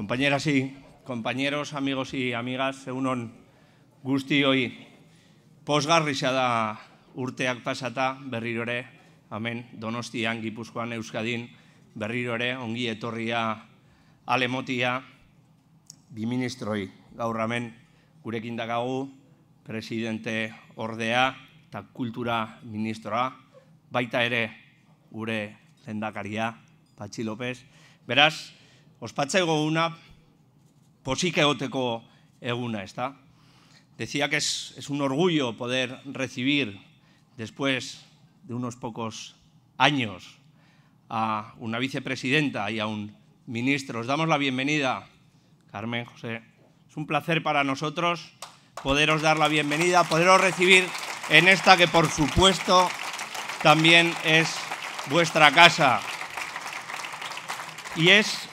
Compañeras y compañeros, amigos y amigas, según un gusti da urteak pasata, berrirore, amen, donostian, gipuzkoan, euskadin, berrirore, ongi etorria, alemotia, biministroi, gaur amen, gurekin dagagu, presidente ordea eta kultura ministroa, baita ere, gure zendakaria, Patxi López. Beraz, Os eguna posik egoteko eguna, ¿está? Decía que es, es un orgullo poder recibir después de unos pocos años a una vicepresidenta y a un ministro. Os damos la bienvenida, Carmen, José. Es un placer para nosotros poderos dar la bienvenida, poderos recibir en esta que por supuesto también es vuestra casa. Y es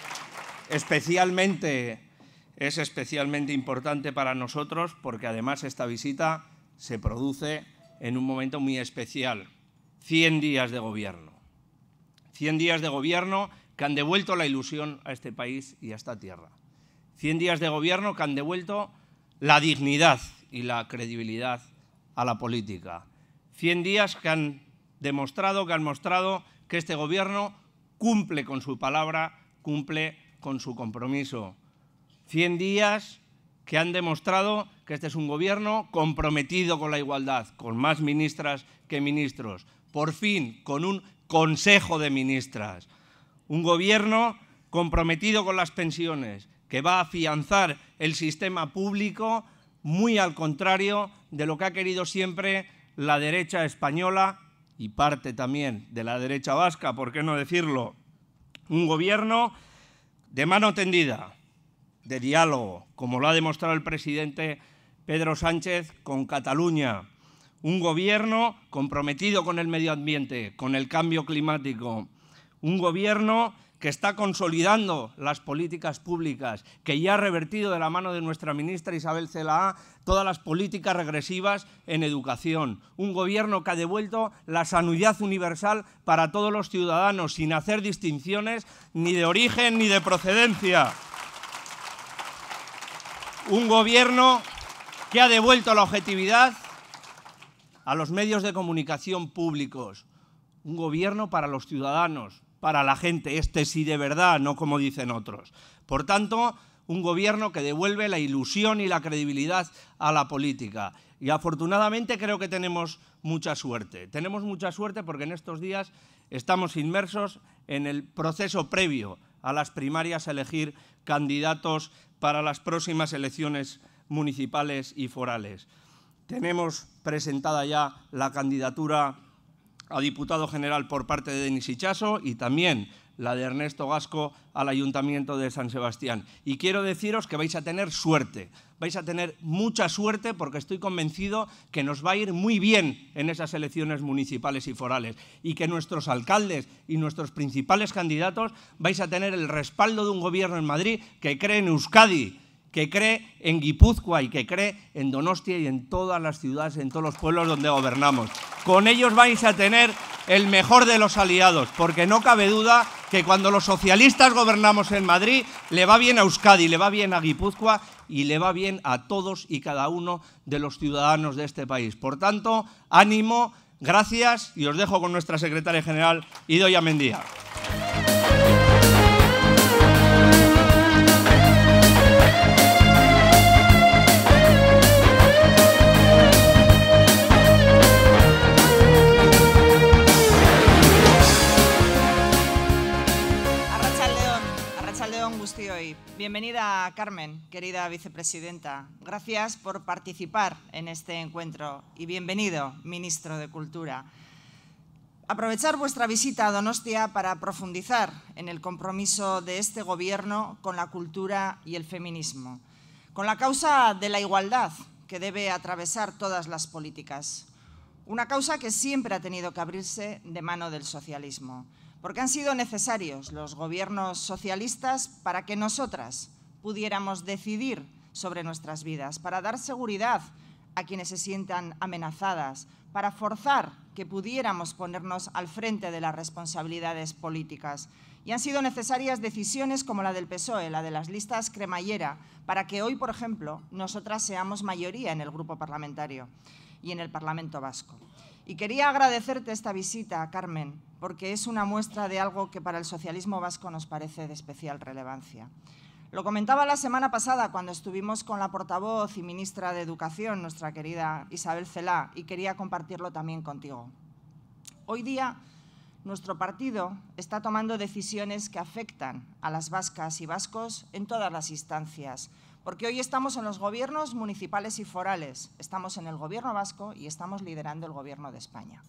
especialmente, es especialmente importante para nosotros porque además esta visita se produce en un momento muy especial. 100 días de gobierno. 100 días de gobierno que han devuelto la ilusión a este país y a esta tierra. 100 días de gobierno que han devuelto la dignidad y la credibilidad a la política. 100 días que han demostrado, que han mostrado que este gobierno cumple con su palabra, cumple con su compromiso. 100 días que han demostrado que este es un gobierno comprometido con la igualdad, con más ministras que ministros. Por fin, con un Consejo de Ministras. Un gobierno comprometido con las pensiones, que va a afianzar el sistema público, muy al contrario de lo que ha querido siempre la derecha española y parte también de la derecha vasca, ¿por qué no decirlo? Un gobierno de mano tendida, de diálogo, como lo ha demostrado el presidente Pedro Sánchez con Cataluña, un gobierno comprometido con el medio ambiente, con el cambio climático, un gobierno que está consolidando las políticas públicas, que ya ha revertido de la mano de nuestra ministra Isabel Celaá todas las políticas regresivas en educación. Un gobierno que ha devuelto la sanidad universal para todos los ciudadanos, sin hacer distinciones ni de origen ni de procedencia. Un gobierno que ha devuelto la objetividad a los medios de comunicación públicos. Un gobierno para los ciudadanos, para la gente, este sí de verdad, no como dicen otros. Por tanto, un gobierno que devuelve la ilusión y la credibilidad a la política. Y afortunadamente creo que tenemos mucha suerte. Tenemos mucha suerte porque en estos días estamos inmersos en el proceso previo a las primarias a elegir candidatos para las próximas elecciones municipales y forales. Tenemos presentada ya la candidatura a diputado general por parte de Denis Ichaso y también la de Ernesto Gasco al Ayuntamiento de San Sebastián. Y quiero deciros que vais a tener suerte, vais a tener mucha suerte porque estoy convencido que nos va a ir muy bien en esas elecciones municipales y forales y que nuestros alcaldes y nuestros principales candidatos vais a tener el respaldo de un gobierno en Madrid que cree en Euskadi que cree en Guipúzcoa y que cree en Donostia y en todas las ciudades, en todos los pueblos donde gobernamos. Con ellos vais a tener el mejor de los aliados, porque no cabe duda que cuando los socialistas gobernamos en Madrid, le va bien a Euskadi, le va bien a Guipúzcoa y le va bien a todos y cada uno de los ciudadanos de este país. Por tanto, ánimo, gracias y os dejo con nuestra secretaria general, Idoia Mendía. Bienvenida, Carmen, querida vicepresidenta. Gracias por participar en este encuentro y bienvenido, ministro de Cultura. Aprovechar vuestra visita a Donostia para profundizar en el compromiso de este Gobierno con la cultura y el feminismo, con la causa de la igualdad que debe atravesar todas las políticas, una causa que siempre ha tenido que abrirse de mano del socialismo porque han sido necesarios los gobiernos socialistas para que nosotras pudiéramos decidir sobre nuestras vidas, para dar seguridad a quienes se sientan amenazadas, para forzar que pudiéramos ponernos al frente de las responsabilidades políticas. Y han sido necesarias decisiones como la del PSOE, la de las listas cremallera, para que hoy, por ejemplo, nosotras seamos mayoría en el grupo parlamentario y en el Parlamento Vasco. Y quería agradecerte esta visita, Carmen, porque es una muestra de algo que para el socialismo vasco nos parece de especial relevancia. Lo comentaba la semana pasada cuando estuvimos con la portavoz y ministra de Educación, nuestra querida Isabel Celá, y quería compartirlo también contigo. Hoy día, nuestro partido está tomando decisiones que afectan a las vascas y vascos en todas las instancias, porque hoy estamos en los gobiernos municipales y forales, estamos en el gobierno vasco y estamos liderando el gobierno de España.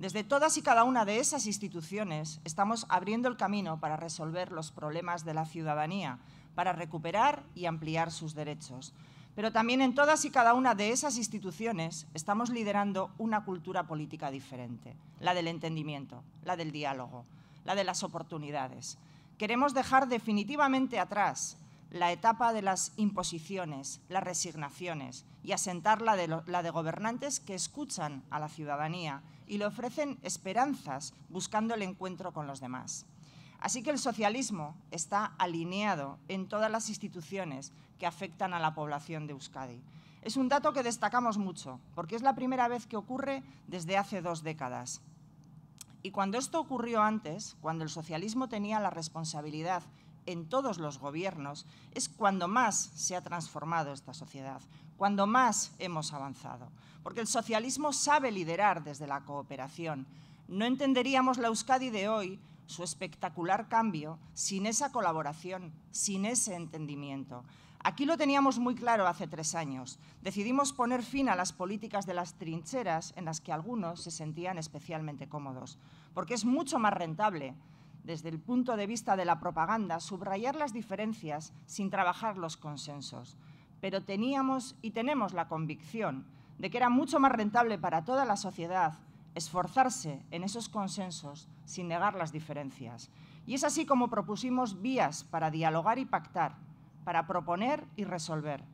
Desde todas y cada una de esas instituciones estamos abriendo el camino para resolver los problemas de la ciudadanía, para recuperar y ampliar sus derechos. Pero también en todas y cada una de esas instituciones estamos liderando una cultura política diferente, la del entendimiento, la del diálogo, la de las oportunidades. Queremos dejar definitivamente atrás la etapa de las imposiciones, las resignaciones y asentar la de, gobernantes que escuchan a la ciudadanía y le ofrecen esperanzas buscando el encuentro con los demás. Así que el socialismo está alineado en todas las instituciones que afectan a la población de Euskadi. Es un dato que destacamos mucho, porque es la primera vez que ocurre desde hace dos décadas. Y cuando esto ocurrió antes, cuando el socialismo tenía la responsabilidad en todos los gobiernos, es cuando más se ha transformado esta sociedad, cuando más hemos avanzado. Porque el socialismo sabe liderar desde la cooperación. No entenderíamos la Euskadi de hoy, su espectacular cambio, sin esa colaboración, sin ese entendimiento. Aquí lo teníamos muy claro hace tres años. Decidimos poner fin a las políticas de las trincheras en las que algunos se sentían especialmente cómodos, porque es mucho más rentable desde el punto de vista de la propaganda, subrayar las diferencias sin trabajar los consensos. Pero teníamos y tenemos la convicción de que era mucho más rentable para toda la sociedad esforzarse en esos consensos sin negar las diferencias. Y es así como propusimos vías para dialogar y pactar, para proponer y resolver.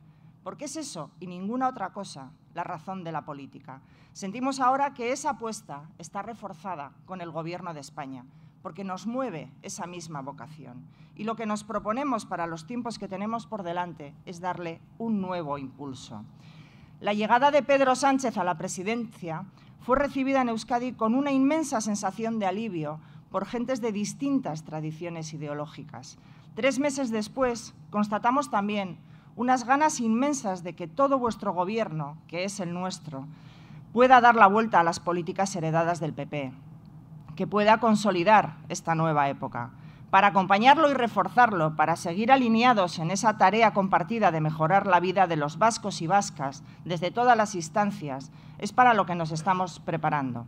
Porque es eso y ninguna otra cosa la razón de la política. Sentimos ahora que esa apuesta está reforzada con el Gobierno de España porque nos mueve esa misma vocación. Y lo que nos proponemos para los tiempos que tenemos por delante es darle un nuevo impulso. La llegada de Pedro Sánchez a la presidencia fue recibida en Euskadi con una inmensa sensación de alivio por gentes de distintas tradiciones ideológicas. Tres meses después, constatamos también unas ganas inmensas de que todo vuestro gobierno, que es el nuestro, pueda dar la vuelta a las políticas heredadas del PP, que pueda consolidar esta nueva época, para acompañarlo y reforzarlo, para seguir alineados en esa tarea compartida de mejorar la vida de los vascos y vascas desde todas las instancias, es para lo que nos estamos preparando.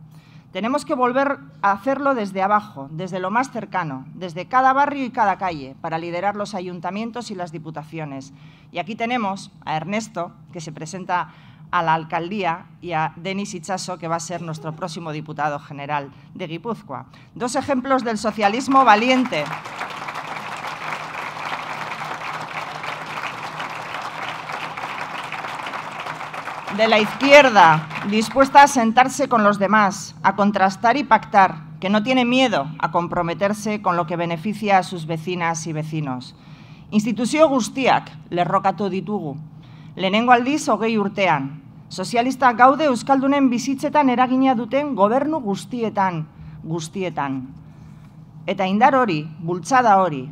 Tenemos que volver a hacerlo desde abajo, desde lo más cercano, desde cada barrio y cada calle, para liderar los ayuntamientos y las diputaciones. Y aquí tenemos a Ernesto, que se presenta a la alcaldía y a Denis Ichaso, que va a ser nuestro próximo diputado general de Guipúzcoa. Dos ejemplos del socialismo valiente. De la izquierda, dispuesta a sentarse con los demás, a contrastar y pactar, que no tiene miedo a comprometerse con lo que beneficia a sus vecinas y vecinos. Gustiak, le lerrokatu ditugu, lehenengo aldiz hogei urtean. Sozialista gaude Euskaldunen bizitzetan eragina duten gobernu guztietan, guztietan. Eta indar hori, bultzada hori,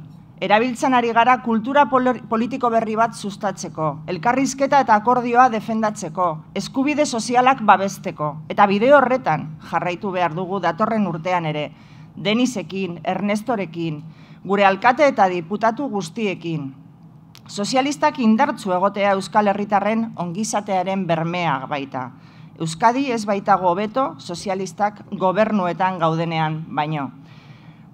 erabiltzen ari gara kultura politiko berri bat sustatzeko, elkarrizketa eta akordioa defendatzeko, eskubide sozialak babesteko, eta bide horretan jarraitu behar dugu datorren urtean ere, Denisekin, Ernestorekin, gure alkate eta diputatu guztiekin. Sozialistak indartzu egotea Euskal Herritarren ongizatearen bermea baita. Euskadi ez baitago socialista. sozialistak gobernuetan gaudenean baino.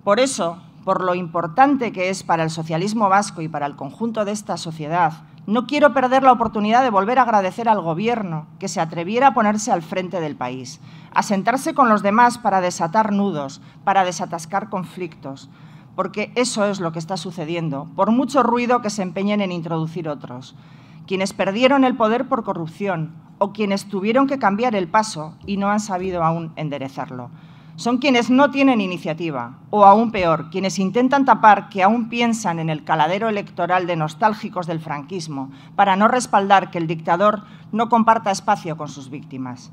Por eso, por lo importante que es para el socialismo vasco y para el conjunto de esta sociedad, no quiero perder la oportunidad de volver a agradecer al Gobierno que se atreviera a ponerse al frente del país, a sentarse con los demás para desatar nudos, para desatascar conflictos, porque eso es lo que está sucediendo, por mucho ruido que se empeñen en introducir otros. Quienes perdieron el poder por corrupción o quienes tuvieron que cambiar el paso y no han sabido aún enderezarlo. Son quienes no tienen iniciativa, o aún peor, quienes intentan tapar que aún piensan en el caladero electoral de nostálgicos del franquismo, para no respaldar que el dictador no comparta espacio con sus víctimas.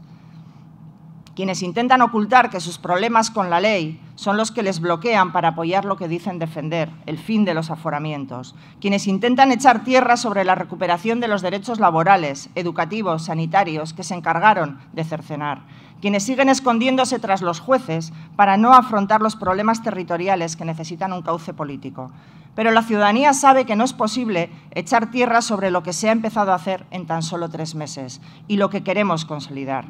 Quienes intentan ocultar que sus problemas con la ley son los que les bloquean para apoyar lo que dicen defender, el fin de los aforamientos. Quienes intentan echar tierra sobre la recuperación de los derechos laborales, educativos, sanitarios que se encargaron de cercenar. Quienes siguen escondiéndose tras los jueces para no afrontar los problemas territoriales que necesitan un cauce político. Pero la ciudadanía sabe que no es posible echar tierra sobre lo que se ha empezado a hacer en tan solo tres meses y lo que queremos consolidar.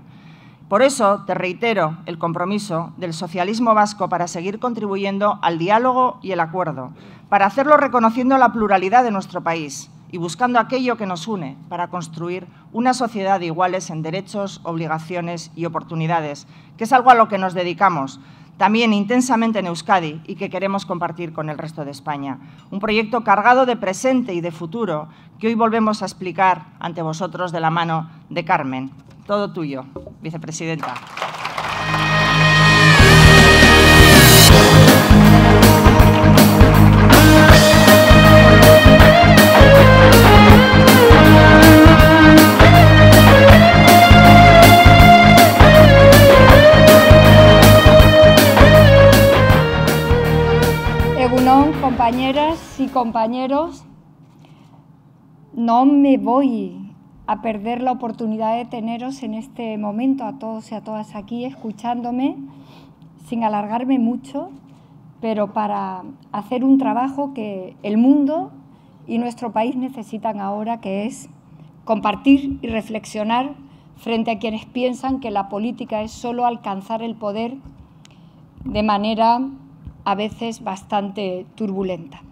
Por eso te reitero el compromiso del socialismo vasco para seguir contribuyendo al diálogo y el acuerdo, para hacerlo reconociendo la pluralidad de nuestro país y buscando aquello que nos une para construir una sociedad de iguales en derechos, obligaciones y oportunidades, que es algo a lo que nos dedicamos también intensamente en Euskadi y que queremos compartir con el resto de España. Un proyecto cargado de presente y de futuro que hoy volvemos a explicar ante vosotros de la mano de Carmen, todo tuyo, vicepresidenta. compañeras y compañeros, no me voy a perder la oportunidad de teneros en este momento a todos y a todas aquí escuchándome, sin alargarme mucho, pero para hacer un trabajo que el mundo y nuestro país necesitan ahora, que es compartir y reflexionar frente a quienes piensan que la política es solo alcanzar el poder de manera a veces bastante turbulenta.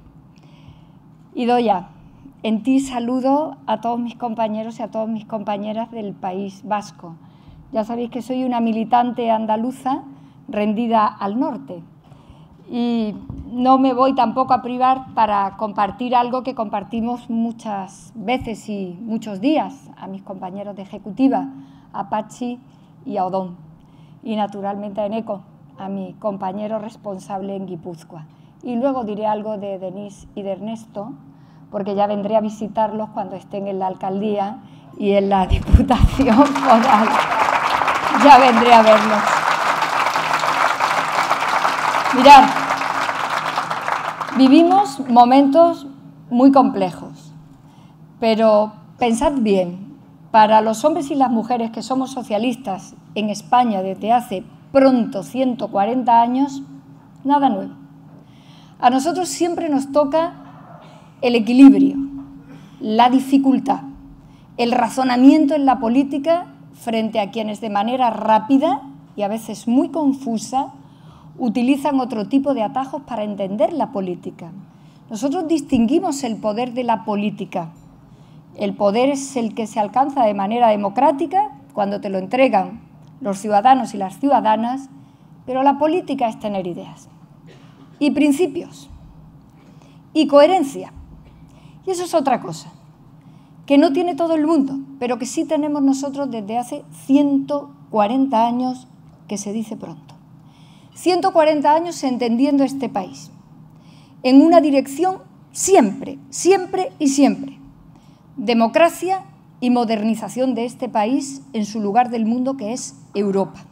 ya. En ti saludo a todos mis compañeros y a todas mis compañeras del País Vasco. Ya sabéis que soy una militante andaluza rendida al norte y no me voy tampoco a privar para compartir algo que compartimos muchas veces y muchos días a mis compañeros de ejecutiva, a Pachi y a Odón, y naturalmente a Eneco, a mi compañero responsable en Guipúzcoa. Y luego diré algo de Denise y de Ernesto, porque ya vendré a visitarlos cuando estén en la alcaldía y en la diputación foral. Ya vendré a verlos. Mirad, vivimos momentos muy complejos, pero pensad bien, para los hombres y las mujeres que somos socialistas en España desde hace pronto 140 años, nada nuevo. A nosotros siempre nos toca el equilibrio, la dificultad, el razonamiento en la política frente a quienes de manera rápida y a veces muy confusa utilizan otro tipo de atajos para entender la política. Nosotros distinguimos el poder de la política. El poder es el que se alcanza de manera democrática cuando te lo entregan los ciudadanos y las ciudadanas, pero la política es tener ideas y principios y coherencia. Y eso es otra cosa, que no tiene todo el mundo, pero que sí tenemos nosotros desde hace 140 años, que se dice pronto. 140 años entendiendo este país, en una dirección siempre, siempre y siempre. Democracia y modernización de este país en su lugar del mundo que es Europa.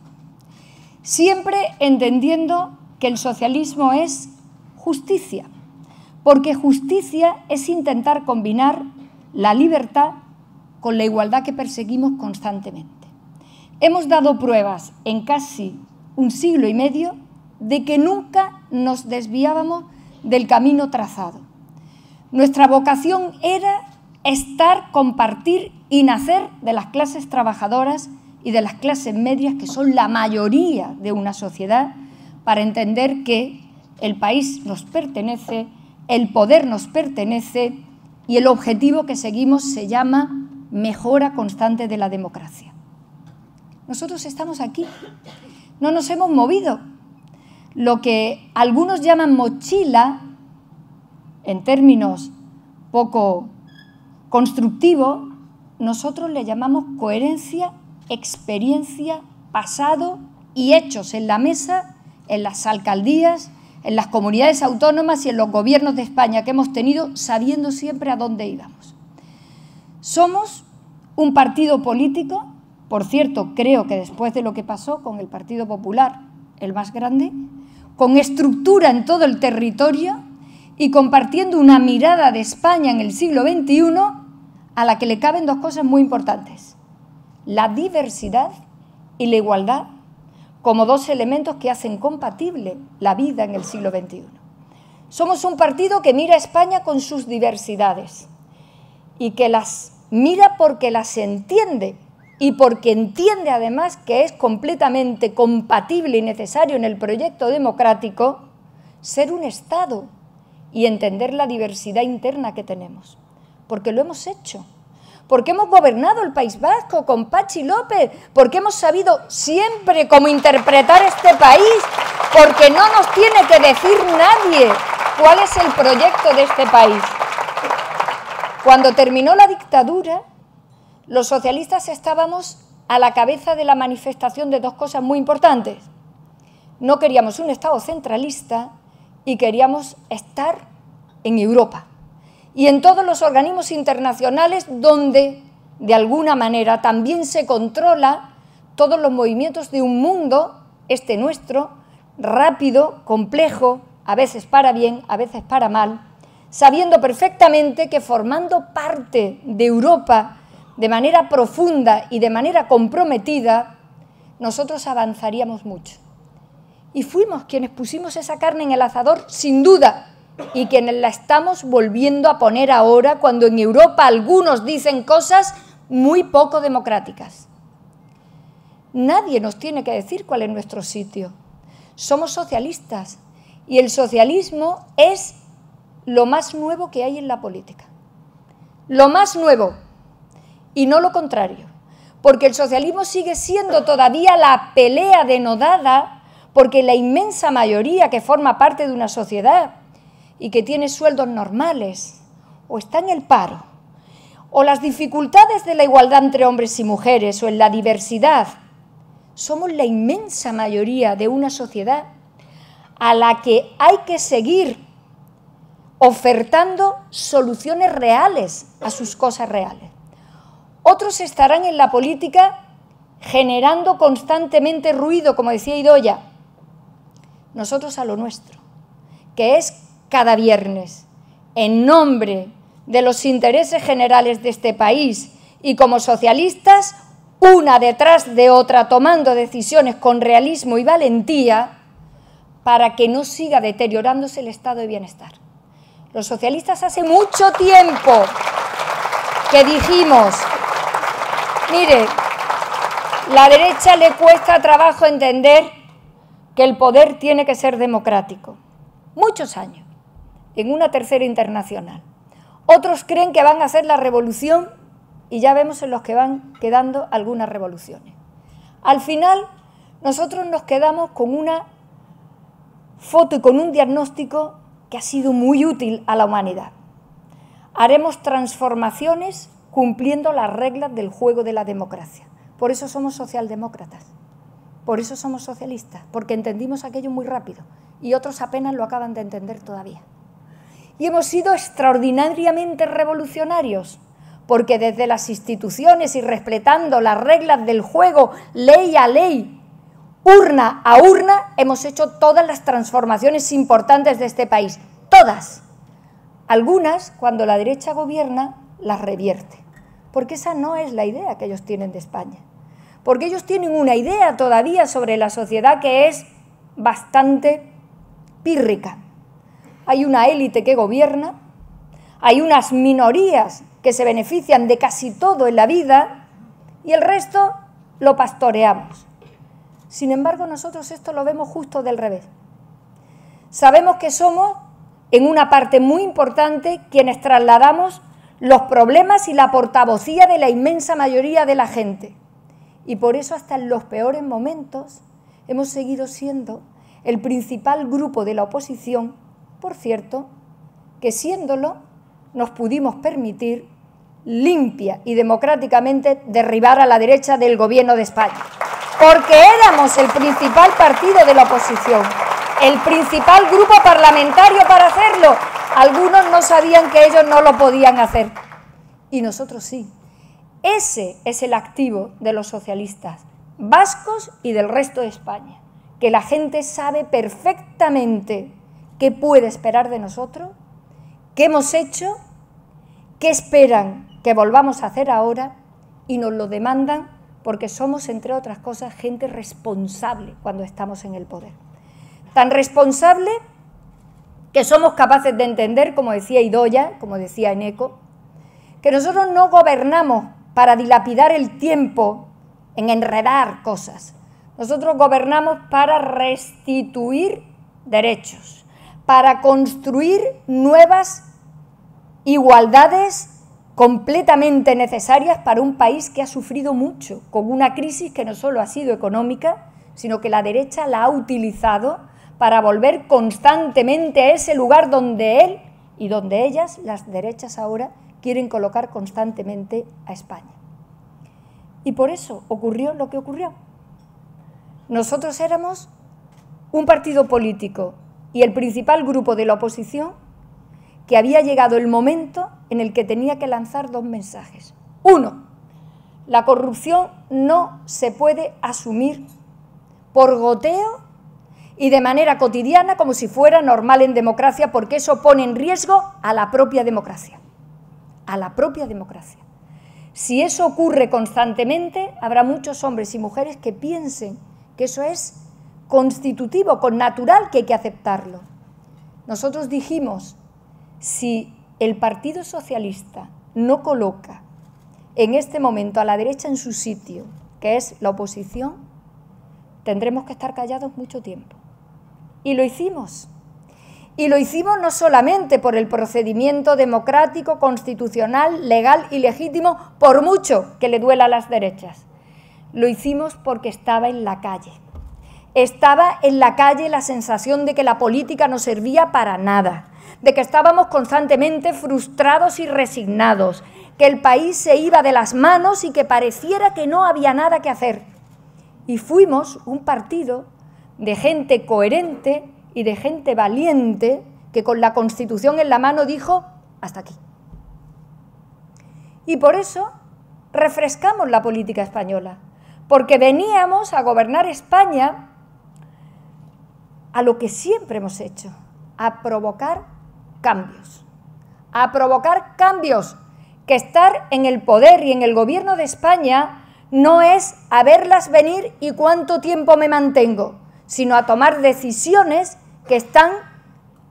Siempre entendiendo que el socialismo es justicia, porque justicia es intentar combinar la libertad con la igualdad que perseguimos constantemente. Hemos dado pruebas en casi un siglo y medio de que nunca nos desviábamos del camino trazado. Nuestra vocación era estar, compartir y nacer de las clases trabajadoras y de las clases medias, que son la mayoría de una sociedad, para entender que el país nos pertenece el poder nos pertenece y el objetivo que seguimos se llama mejora constante de la democracia. Nosotros estamos aquí, no nos hemos movido. Lo que algunos llaman mochila, en términos poco constructivos, nosotros le llamamos coherencia, experiencia, pasado y hechos en la mesa, en las alcaldías, en las comunidades autónomas y en los gobiernos de España que hemos tenido sabiendo siempre a dónde íbamos. Somos un partido político, por cierto, creo que después de lo que pasó con el Partido Popular, el más grande, con estructura en todo el territorio y compartiendo una mirada de España en el siglo XXI a la que le caben dos cosas muy importantes, la diversidad y la igualdad como dos elementos que hacen compatible la vida en el siglo XXI. Somos un partido que mira a España con sus diversidades y que las mira porque las entiende y porque entiende además que es completamente compatible y necesario en el proyecto democrático ser un Estado y entender la diversidad interna que tenemos, porque lo hemos hecho porque hemos gobernado el País Vasco con Pachi López, porque hemos sabido siempre cómo interpretar este país, porque no nos tiene que decir nadie cuál es el proyecto de este país. Cuando terminó la dictadura, los socialistas estábamos a la cabeza de la manifestación de dos cosas muy importantes. No queríamos un Estado centralista y queríamos estar en Europa y en todos los organismos internacionales donde, de alguna manera, también se controla todos los movimientos de un mundo, este nuestro, rápido, complejo, a veces para bien, a veces para mal, sabiendo perfectamente que formando parte de Europa de manera profunda y de manera comprometida, nosotros avanzaríamos mucho. Y fuimos quienes pusimos esa carne en el azador, sin duda, y quienes la estamos volviendo a poner ahora cuando en Europa algunos dicen cosas muy poco democráticas. Nadie nos tiene que decir cuál es nuestro sitio. Somos socialistas y el socialismo es lo más nuevo que hay en la política. Lo más nuevo y no lo contrario. Porque el socialismo sigue siendo todavía la pelea denodada porque la inmensa mayoría que forma parte de una sociedad y que tiene sueldos normales, o está en el paro, o las dificultades de la igualdad entre hombres y mujeres, o en la diversidad, somos la inmensa mayoría de una sociedad a la que hay que seguir ofertando soluciones reales a sus cosas reales. Otros estarán en la política generando constantemente ruido, como decía Idoya, nosotros a lo nuestro, que es cada viernes, en nombre de los intereses generales de este país y como socialistas, una detrás de otra, tomando decisiones con realismo y valentía para que no siga deteriorándose el estado de bienestar. Los socialistas hace mucho tiempo que dijimos, mire, la derecha le cuesta trabajo entender que el poder tiene que ser democrático. Muchos años en una tercera internacional. Otros creen que van a hacer la revolución y ya vemos en los que van quedando algunas revoluciones. Al final, nosotros nos quedamos con una foto y con un diagnóstico que ha sido muy útil a la humanidad. Haremos transformaciones cumpliendo las reglas del juego de la democracia. Por eso somos socialdemócratas, por eso somos socialistas, porque entendimos aquello muy rápido y otros apenas lo acaban de entender todavía y hemos sido extraordinariamente revolucionarios, porque desde las instituciones y respetando las reglas del juego, ley a ley, urna a urna, hemos hecho todas las transformaciones importantes de este país, todas. Algunas, cuando la derecha gobierna, las revierte, porque esa no es la idea que ellos tienen de España, porque ellos tienen una idea todavía sobre la sociedad que es bastante pírrica hay una élite que gobierna, hay unas minorías que se benefician de casi todo en la vida y el resto lo pastoreamos. Sin embargo, nosotros esto lo vemos justo del revés. Sabemos que somos, en una parte muy importante, quienes trasladamos los problemas y la portavocía de la inmensa mayoría de la gente. Y por eso hasta en los peores momentos hemos seguido siendo el principal grupo de la oposición por cierto, que siéndolo nos pudimos permitir limpia y democráticamente derribar a la derecha del gobierno de España. Porque éramos el principal partido de la oposición, el principal grupo parlamentario para hacerlo. Algunos no sabían que ellos no lo podían hacer. Y nosotros sí. Ese es el activo de los socialistas vascos y del resto de España, que la gente sabe perfectamente qué puede esperar de nosotros, qué hemos hecho, qué esperan que volvamos a hacer ahora y nos lo demandan porque somos, entre otras cosas, gente responsable cuando estamos en el poder. Tan responsable que somos capaces de entender, como decía Idoya, como decía Eneco, que nosotros no gobernamos para dilapidar el tiempo en enredar cosas. Nosotros gobernamos para restituir derechos para construir nuevas igualdades completamente necesarias para un país que ha sufrido mucho, con una crisis que no solo ha sido económica, sino que la derecha la ha utilizado para volver constantemente a ese lugar donde él y donde ellas, las derechas ahora, quieren colocar constantemente a España. Y por eso ocurrió lo que ocurrió. Nosotros éramos un partido político y el principal grupo de la oposición que había llegado el momento en el que tenía que lanzar dos mensajes. Uno, la corrupción no se puede asumir por goteo y de manera cotidiana como si fuera normal en democracia, porque eso pone en riesgo a la propia democracia. A la propia democracia. Si eso ocurre constantemente, habrá muchos hombres y mujeres que piensen que eso es constitutivo, con natural que hay que aceptarlo. Nosotros dijimos, si el Partido Socialista no coloca en este momento a la derecha en su sitio, que es la oposición, tendremos que estar callados mucho tiempo. Y lo hicimos. Y lo hicimos no solamente por el procedimiento democrático, constitucional, legal y legítimo, por mucho que le duela a las derechas. Lo hicimos porque estaba en la calle estaba en la calle la sensación de que la política no servía para nada, de que estábamos constantemente frustrados y resignados, que el país se iba de las manos y que pareciera que no había nada que hacer. Y fuimos un partido de gente coherente y de gente valiente que con la Constitución en la mano dijo, hasta aquí. Y por eso refrescamos la política española, porque veníamos a gobernar España a lo que siempre hemos hecho, a provocar cambios. A provocar cambios, que estar en el poder y en el gobierno de España no es a verlas venir y cuánto tiempo me mantengo, sino a tomar decisiones que están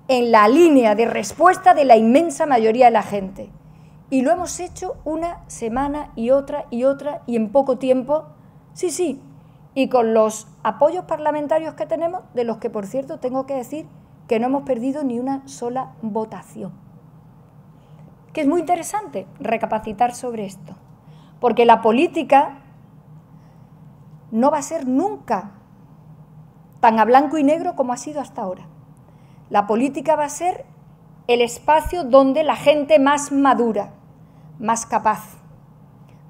en la línea de respuesta de la inmensa mayoría de la gente. Y lo hemos hecho una semana y otra y otra y en poco tiempo. Sí, sí, y con los apoyos parlamentarios que tenemos, de los que, por cierto, tengo que decir que no hemos perdido ni una sola votación. Que es muy interesante recapacitar sobre esto, porque la política no va a ser nunca tan a blanco y negro como ha sido hasta ahora. La política va a ser el espacio donde la gente más madura, más capaz,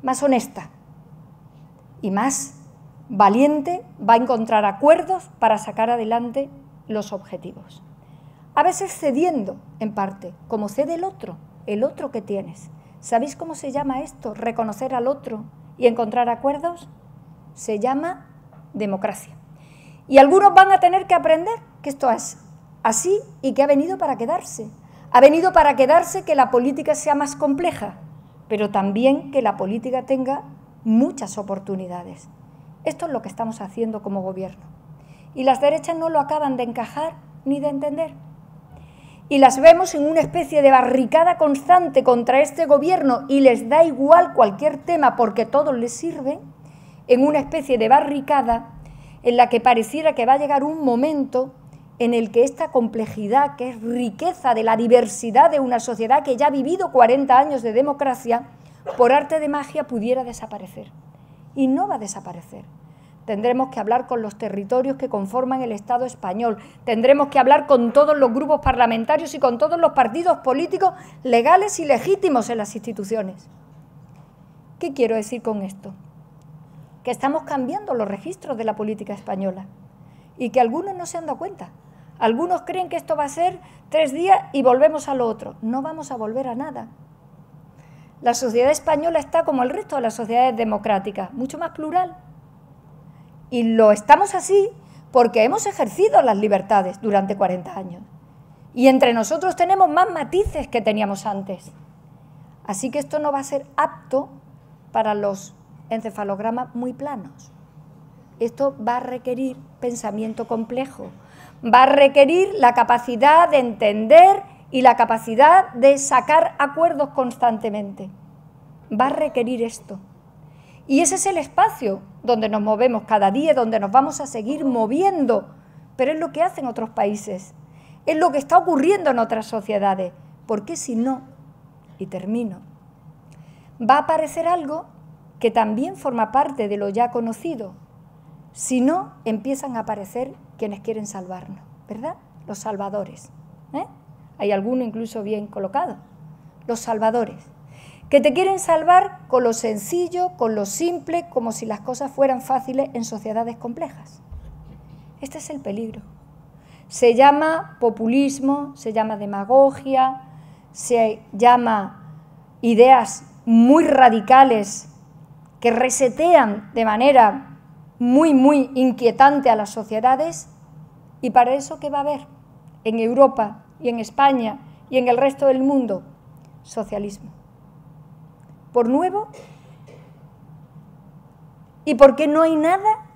más honesta y más valiente va a encontrar acuerdos para sacar adelante los objetivos. A veces cediendo en parte, como cede el otro, el otro que tienes. ¿Sabéis cómo se llama esto? Reconocer al otro y encontrar acuerdos. Se llama democracia. Y algunos van a tener que aprender que esto es así y que ha venido para quedarse. Ha venido para quedarse que la política sea más compleja, pero también que la política tenga muchas oportunidades. Esto es lo que estamos haciendo como gobierno. Y las derechas no lo acaban de encajar ni de entender. Y las vemos en una especie de barricada constante contra este gobierno y les da igual cualquier tema porque todo les sirve, en una especie de barricada en la que pareciera que va a llegar un momento en el que esta complejidad, que es riqueza de la diversidad de una sociedad que ya ha vivido 40 años de democracia, por arte de magia pudiera desaparecer y no va a desaparecer. Tendremos que hablar con los territorios que conforman el Estado español. Tendremos que hablar con todos los grupos parlamentarios y con todos los partidos políticos legales y legítimos en las instituciones. ¿Qué quiero decir con esto? Que estamos cambiando los registros de la política española y que algunos no se han dado cuenta. Algunos creen que esto va a ser tres días y volvemos a lo otro. No vamos a volver a nada. La sociedad española está como el resto de las sociedades democráticas, mucho más plural. Y lo estamos así porque hemos ejercido las libertades durante 40 años. Y entre nosotros tenemos más matices que teníamos antes. Así que esto no va a ser apto para los encefalogramas muy planos. Esto va a requerir pensamiento complejo, va a requerir la capacidad de entender y la capacidad de sacar acuerdos constantemente. Va a requerir esto. Y ese es el espacio donde nos movemos cada día, donde nos vamos a seguir moviendo. Pero es lo que hacen otros países, es lo que está ocurriendo en otras sociedades. Porque si no, y termino, va a aparecer algo que también forma parte de lo ya conocido. Si no, empiezan a aparecer quienes quieren salvarnos, ¿verdad? Los salvadores. ¿eh? hay alguno incluso bien colocado, los salvadores, que te quieren salvar con lo sencillo, con lo simple, como si las cosas fueran fáciles en sociedades complejas. Este es el peligro. Se llama populismo, se llama demagogia, se llama ideas muy radicales que resetean de manera muy, muy inquietante a las sociedades. ¿Y para eso qué va a haber en Europa y en España y en el resto del mundo, socialismo. Por nuevo, y porque no hay nada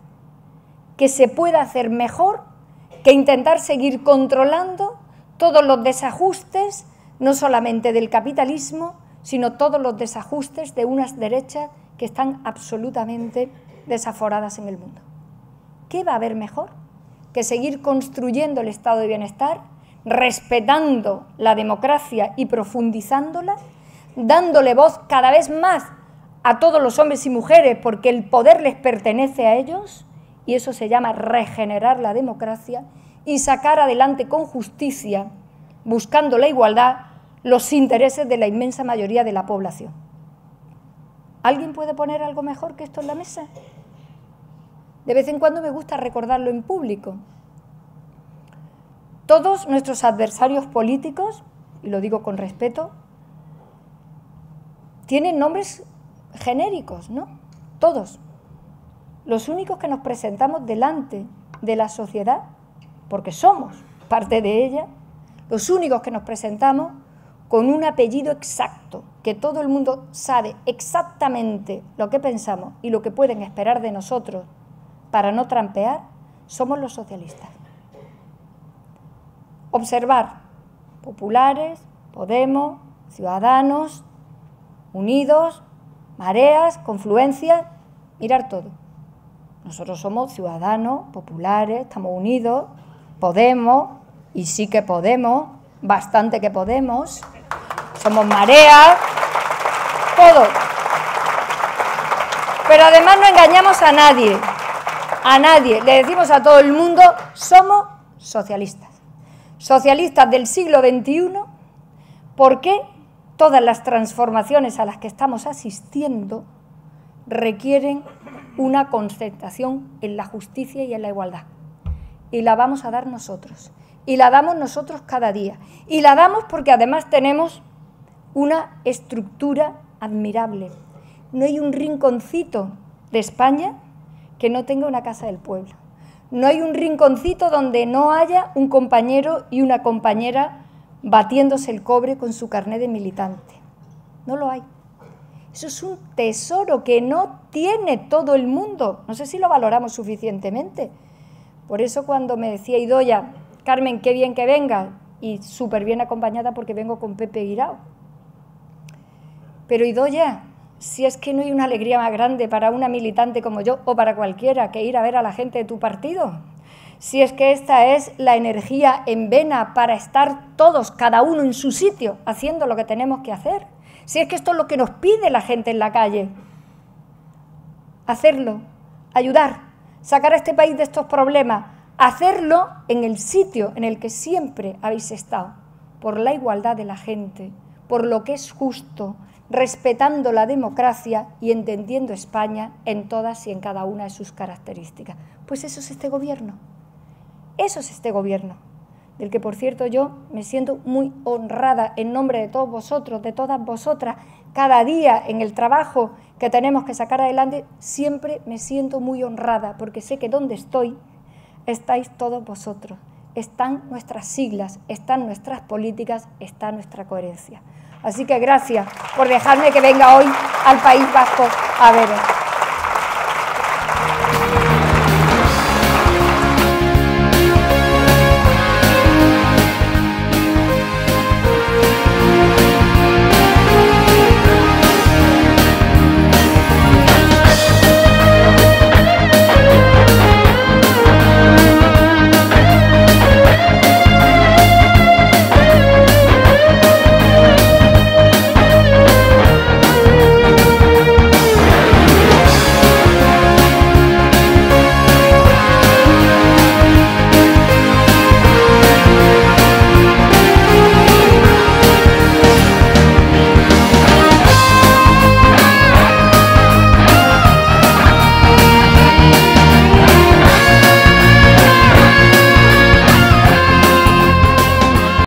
que se pueda hacer mejor que intentar seguir controlando todos los desajustes, no solamente del capitalismo, sino todos los desajustes de unas derechas que están absolutamente desaforadas en el mundo. ¿Qué va a haber mejor que seguir construyendo el estado de bienestar respetando la democracia y profundizándola, dándole voz cada vez más a todos los hombres y mujeres porque el poder les pertenece a ellos, y eso se llama regenerar la democracia y sacar adelante con justicia, buscando la igualdad, los intereses de la inmensa mayoría de la población. ¿Alguien puede poner algo mejor que esto en la mesa? De vez en cuando me gusta recordarlo en público, todos nuestros adversarios políticos, y lo digo con respeto, tienen nombres genéricos, ¿no? Todos. Los únicos que nos presentamos delante de la sociedad, porque somos parte de ella, los únicos que nos presentamos con un apellido exacto, que todo el mundo sabe exactamente lo que pensamos y lo que pueden esperar de nosotros para no trampear, somos los socialistas observar, populares, Podemos, Ciudadanos, Unidos, Mareas, confluencias, mirar todo. Nosotros somos ciudadanos, populares, estamos unidos, podemos, y sí que podemos, bastante que podemos, somos mareas, todo. Pero además no engañamos a nadie, a nadie, le decimos a todo el mundo, somos socialistas socialistas del siglo XXI, ¿por qué todas las transformaciones a las que estamos asistiendo requieren una concentración en la justicia y en la igualdad? Y la vamos a dar nosotros, y la damos nosotros cada día, y la damos porque además tenemos una estructura admirable. No hay un rinconcito de España que no tenga una casa del pueblo. No hay un rinconcito donde no haya un compañero y una compañera batiéndose el cobre con su carnet de militante. No lo hay. Eso es un tesoro que no tiene todo el mundo. No sé si lo valoramos suficientemente. Por eso cuando me decía Idoya, Carmen, qué bien que venga, y súper bien acompañada porque vengo con Pepe Guirao. Pero Idoya, si es que no hay una alegría más grande para una militante como yo o para cualquiera que ir a ver a la gente de tu partido. Si es que esta es la energía en vena para estar todos, cada uno en su sitio, haciendo lo que tenemos que hacer. Si es que esto es lo que nos pide la gente en la calle. Hacerlo, ayudar, sacar a este país de estos problemas, hacerlo en el sitio en el que siempre habéis estado, por la igualdad de la gente, por lo que es justo, respetando la democracia y entendiendo España en todas y en cada una de sus características. Pues eso es este gobierno. Eso es este gobierno, del que por cierto yo me siento muy honrada en nombre de todos vosotros, de todas vosotras, cada día en el trabajo que tenemos que sacar adelante, siempre me siento muy honrada porque sé que donde estoy estáis todos vosotros, están nuestras siglas, están nuestras políticas, está nuestra coherencia. Así que gracias por dejarme que venga hoy al País Vasco a ver.